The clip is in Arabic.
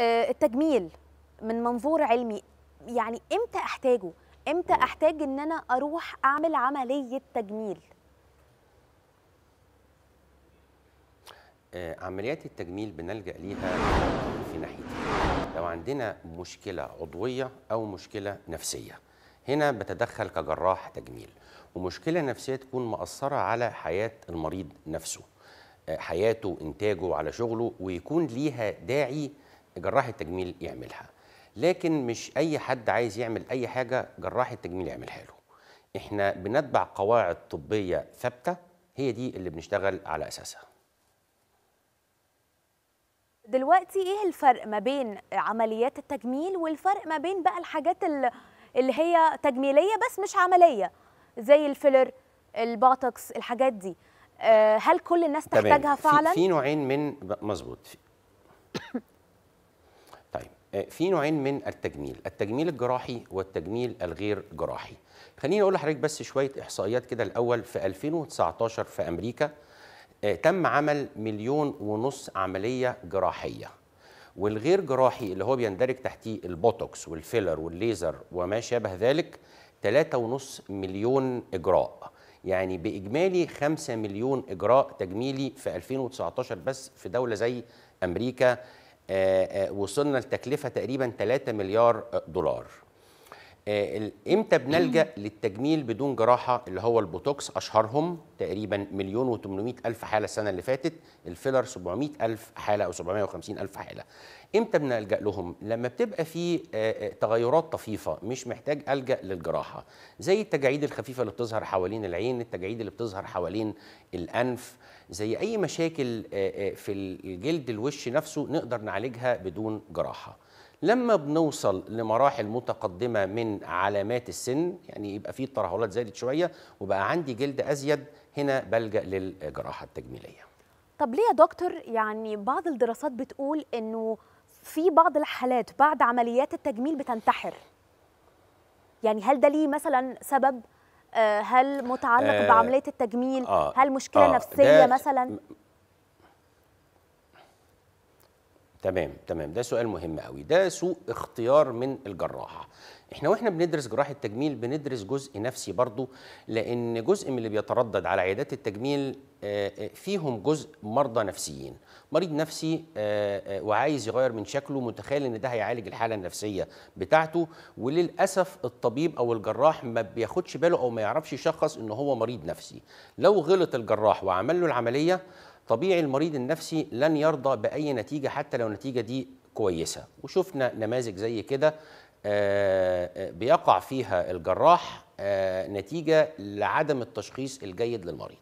آه، التجميل من منظور علمي يعني امتى احتاجه امتى احتاج ان انا اروح اعمل عمليه تجميل آه، عمليات التجميل بنلجا ليها في ناحيتين لو عندنا مشكله عضويه او مشكله نفسيه هنا بتدخل كجراح تجميل ومشكله نفسيه تكون مأثره على حياه المريض نفسه آه، حياته انتاجه على شغله ويكون ليها داعي جراح التجميل يعملها لكن مش اي حد عايز يعمل اي حاجه جراح التجميل يعملها له احنا بنتبع قواعد طبيه ثابته هي دي اللي بنشتغل على اساسها دلوقتي ايه الفرق ما بين عمليات التجميل والفرق ما بين بقى الحاجات اللي هي تجميليه بس مش عمليه زي الفيلر البوتوكس الحاجات دي آه، هل كل الناس تحتاجها فعلا في نوعين من مظبوط آه، في نوعين من التجميل التجميل الجراحي والتجميل الغير جراحي خليني اقول لحضرتك بس شويه احصائيات كده الاول في 2019 في امريكا آه، تم عمل مليون ونص عمليه جراحيه والغير جراحي اللي هو بيندرج تحتيه البوتوكس والفيلر والليزر وما شابه ذلك 3.5 مليون اجراء يعني باجمالي 5 مليون اجراء تجميلي في 2019 بس في دوله زي امريكا آه، آه، وصلنا لتكلفه تقريبا 3 مليار دولار آه، امتى بنلجا للتجميل بدون جراحه اللي هو البوتوكس اشهرهم تقريبا مليون و800 الف حاله السنه اللي فاتت الفيلر 700 الف حاله او 750 الف حاله امتى بنلجا لهم لما بتبقى في آه، آه، تغيرات طفيفه مش محتاج الجا للجراحه زي التجاعيد الخفيفه اللي بتظهر حوالين العين التجاعيد اللي بتظهر حوالين الانف زي اي مشاكل في الجلد الوش نفسه نقدر نعالجها بدون جراحه لما بنوصل لمراحل متقدمه من علامات السن يعني يبقى في الترهلات زادت شويه وبقى عندي جلد ازيد هنا بلجا للجراحه التجميليه طب ليه يا دكتور يعني بعض الدراسات بتقول انه في بعض الحالات بعد عمليات التجميل بتنتحر يعني هل ده ليه مثلا سبب آه، هل متعلق آه بعمليه التجميل آه هل مشكله آه نفسيه مثلا تمام تمام ده سؤال مهم قوي ده سوء اختيار من الجراحه احنا واحنا بندرس جراحه التجميل بندرس جزء نفسي برضو لان جزء من اللي بيتردد على عيادات التجميل آه، آه، فيهم جزء مرضى نفسيين مريض نفسي آه، وعايز يغير من شكله متخيل ان ده هيعالج الحاله النفسيه بتاعته وللاسف الطبيب او الجراح ما بياخدش باله او ما يعرفش يشخص ان هو مريض نفسي لو غلط الجراح وعمل له العمليه طبيعي المريض النفسي لن يرضى باي نتيجه حتى لو النتيجه دي كويسه وشفنا نماذج زي كده آه، آه، بيقع فيها الجراح آه، نتيجه لعدم التشخيص الجيد للمريض